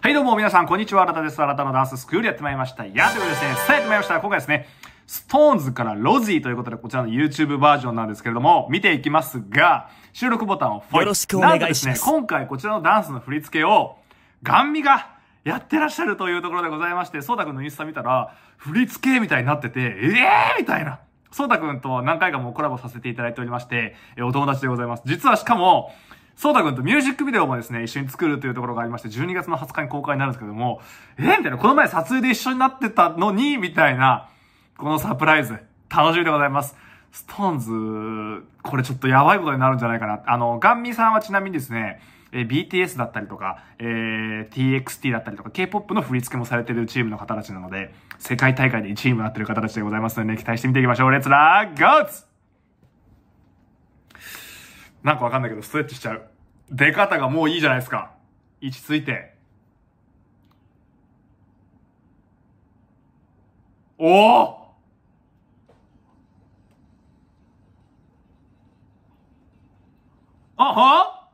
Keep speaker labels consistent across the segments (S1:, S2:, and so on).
S1: はい、どうも皆さん、こんにちは。新田です。新田のダンススクールやってまいりました。やということですね、さあやってまいりました。今回ですね、ストーンズからロジーということで、こちらの YouTube バージョンなんですけれども、見ていきますが、収録ボタンをポイよろしくお願いします。なんですね、今回こちらのダンスの振り付けを、ガンミが、やってらっしゃるというところでございまして、そうたくんのインスタ見たら、振り付けみたいになってて、ええー、みたいな。そうたくんと何回かもコラボさせていただいておりまして、えお友達でございます。実はしかも、そうたくんとミュージックビデオもですね、一緒に作るというところがありまして、12月の20日に公開になるんですけども、えみたいな、この前撮影で一緒になってたのに、みたいな、このサプライズ、楽しみでございます。ストーンズ、これちょっとやばいことになるんじゃないかな。あの、ガンミさんはちなみにですね、えー、BTS だったりとか、えー、TXT だったりとか、K-POP の振り付けもされてるチームの方たちなので、世界大会で1位になってる方たちでございますので、ね、期待してみていきましょう。レッツラーゴーツなんかわかんないけど、ストレッチしちゃう。出方がもういいじゃないですか。位置ついて。おおあは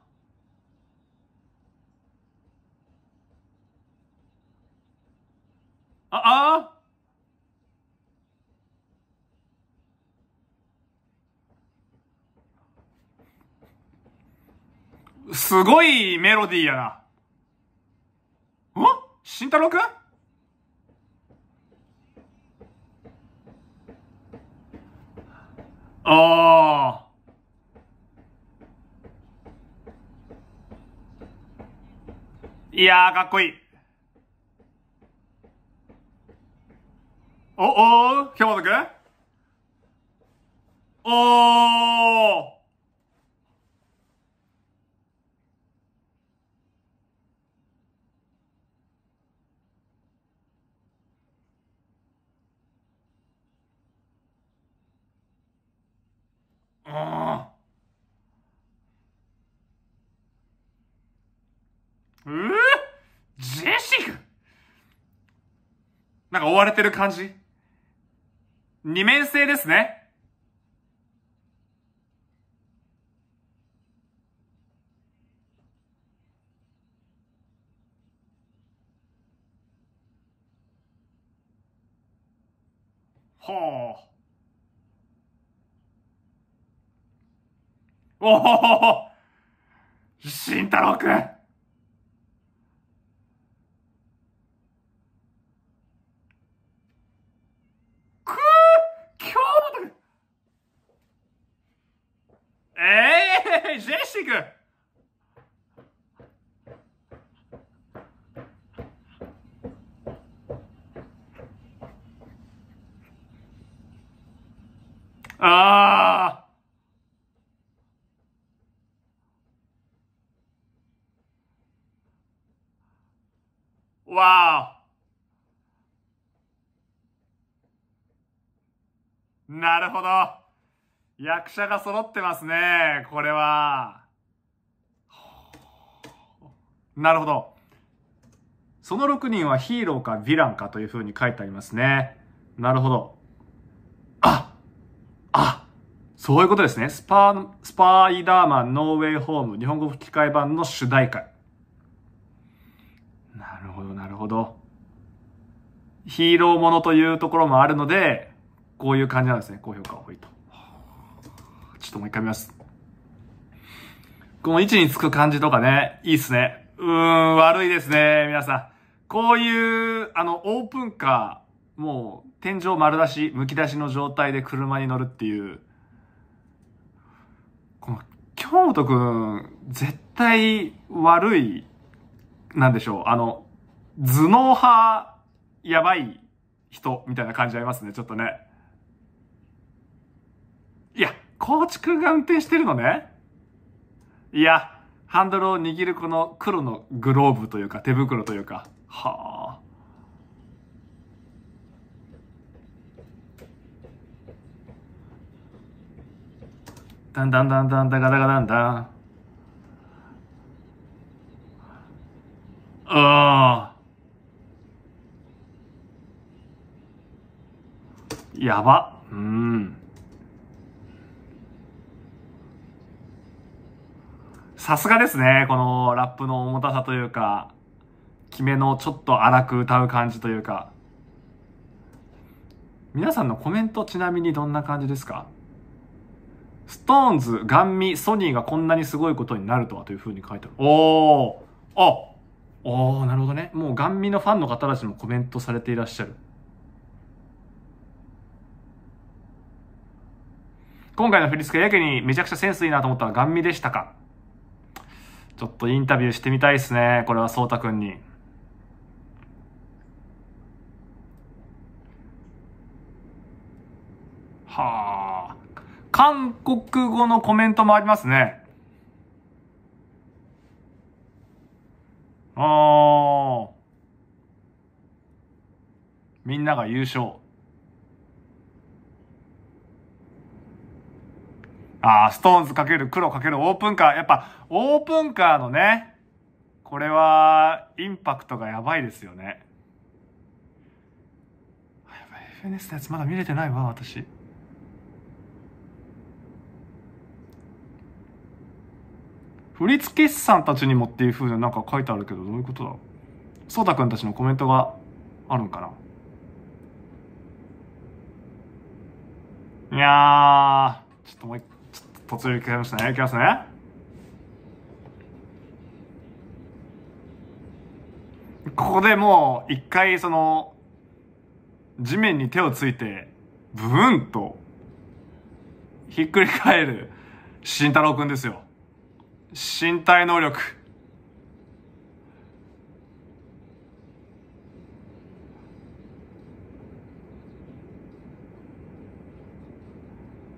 S1: ああすごいメロディーやな。ん慎太郎くんああ。いやー、かっこいい。お、おー、京本くんおーああ。うぅジェシーなんか追われてる感じ二面性ですね。おお慎太郎くんええー、ジェシー君ああ。なるほど。役者が揃ってますね。これは。なるほど。その6人はヒーローかヴィランかという風に書いてありますね。なるほど。ああそういうことですね。スパ、ー、スパイダーマンノーウェイホーム日本語吹き替え版の主題歌。なるほど、なるほど。ヒーローものというところもあるので、こういう感じなんですね。高評価多いと。ちょっともう一回見ます。この位置につく感じとかね、いいっすね。うーん、悪いですね、皆さん。こういう、あの、オープンカー、もう、天井丸出し、むき出しの状態で車に乗るっていう。この、京本くん、絶対悪い、なんでしょう。あの、頭脳派、やばい人、みたいな感じありますね、ちょっとね。コーくんが運転してるのね。いや、ハンドルを握るこの黒のグローブというか手袋というか。はあ。だんだんだんだんだがだんだんだん。ああ。やば。うん。さすがですね。このラップの重たさというか、キメのちょっと荒く歌う感じというか。皆さんのコメントちなみにどんな感じですかストーンズ、ガンミ、ソニーがこんなにすごいことになるとはというふうに書いてある。おーあおーなるほどね。もうガンミのファンの方たちもコメントされていらっしゃる。今回の振り付けやけにめちゃくちゃセンスいいなと思ったらガンミでしたかちょっとインタビューしてみたいですね。これは颯太くんに。はあ。韓国語のコメントもありますね。ああ。みんなが優勝。ああ、ストーンズかける黒かけるオープンカー。やっぱ、オープンカーのね、これは、インパクトがやばいですよね。やばい、FNS のやつまだ見れてないわ、私。振付師さんたちにもっていう風でなんか書いてあるけど、どういうことだろう。そうたくんたちのコメントがあるんかな。いやー、ちょっともう一突入ましたね。いきますね。ここでもう一回その地面に手をついてブーンとひっくり返る慎太郎くんですよ。身体能力。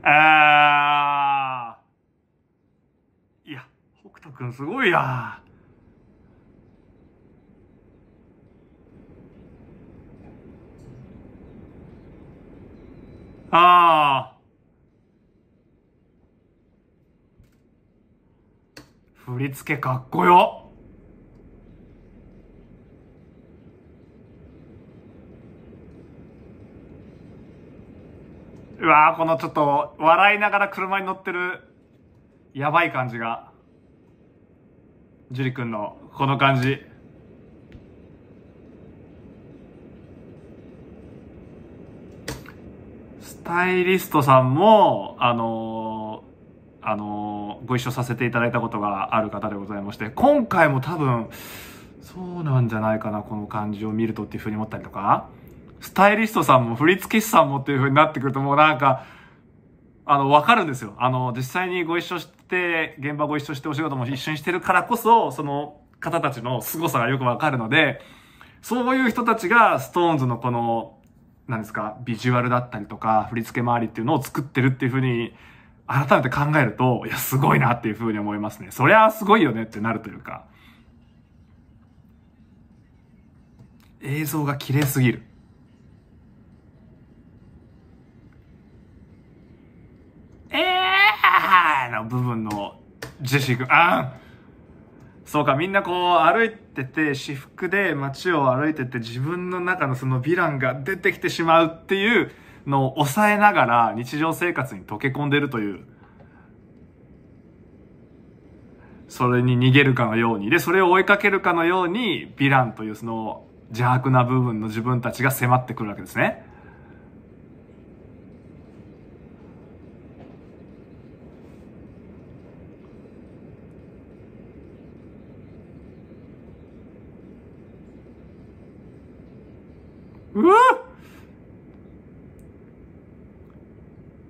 S1: ああ。くんすごいや。ああ。振り付けかっこよわあこのちょっと笑いながら車に乗ってるやばい感じが。樹里君のこの感じスタイリストさんもあのー、あのー、ご一緒させていただいたことがある方でございまして今回も多分そうなんじゃないかなこの感じを見るとっていうふうに思ったりとかスタイリストさんも振付師さんもっていうふうになってくるともうなんかあの、わかるんですよ。あの、実際にご一緒しって現場ご一緒してお仕事も一緒にしてるからこそ、その方たちの凄さがよくわかるので、そういう人たちが SixTONES のこの、何ですか、ビジュアルだったりとか、振り付け周りっていうのを作ってるっていうふうに、改めて考えると、いや、すごいなっていうふうに思いますね。そりゃすごいよねってなるというか。映像が綺麗すぎる。の部分のジェシー君、あそうか、みんなこう歩いてて、私服で街を歩いてて、自分の中のそのヴィランが出てきてしまうっていうのを抑えながら日常生活に溶け込んでるという。それに逃げるかのように。で、それを追いかけるかのように、ヴィランというその邪悪な部分の自分たちが迫ってくるわけですね。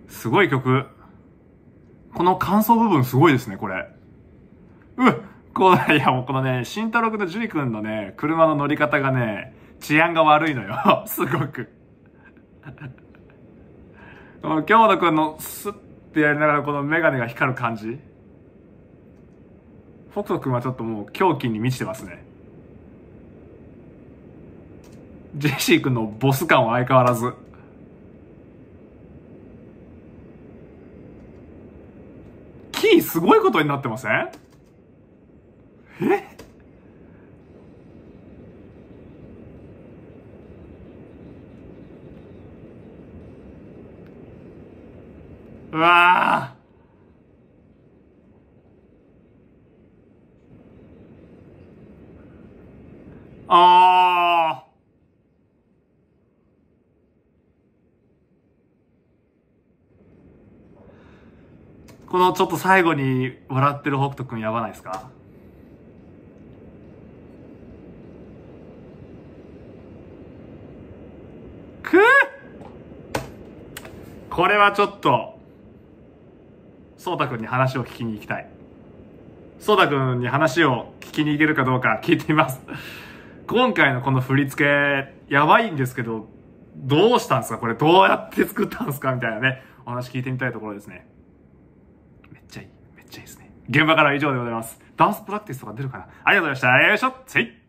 S1: すごい曲。この感想部分すごいですね、これ。うっこう、いや、もうこのね、慎太郎くんと樹くんのね、車の乗り方がね、治安が悪いのよ。すごくこの京野くんのスッてやりながらこのメガネが光る感じ。北斗くんはちょっともう狂気に満ちてますね。ジェシーくんのボス感は相変わらず。すごいことになってませんえうわああこのちょっと最後に笑ってる北斗くんやばないですかくこれはちょっと、そうたくんに話を聞きに行きたい。そうたくんに話を聞きに行けるかどうか聞いてみます。今回のこの振り付け、やばいんですけど、どうしたんですかこれどうやって作ったんですかみたいなね、お話聞いてみたいところですね。ちゃいですね。現場からは以上でございます。ダンスプラクティスとか出るかなありがとうございました。よいしょつい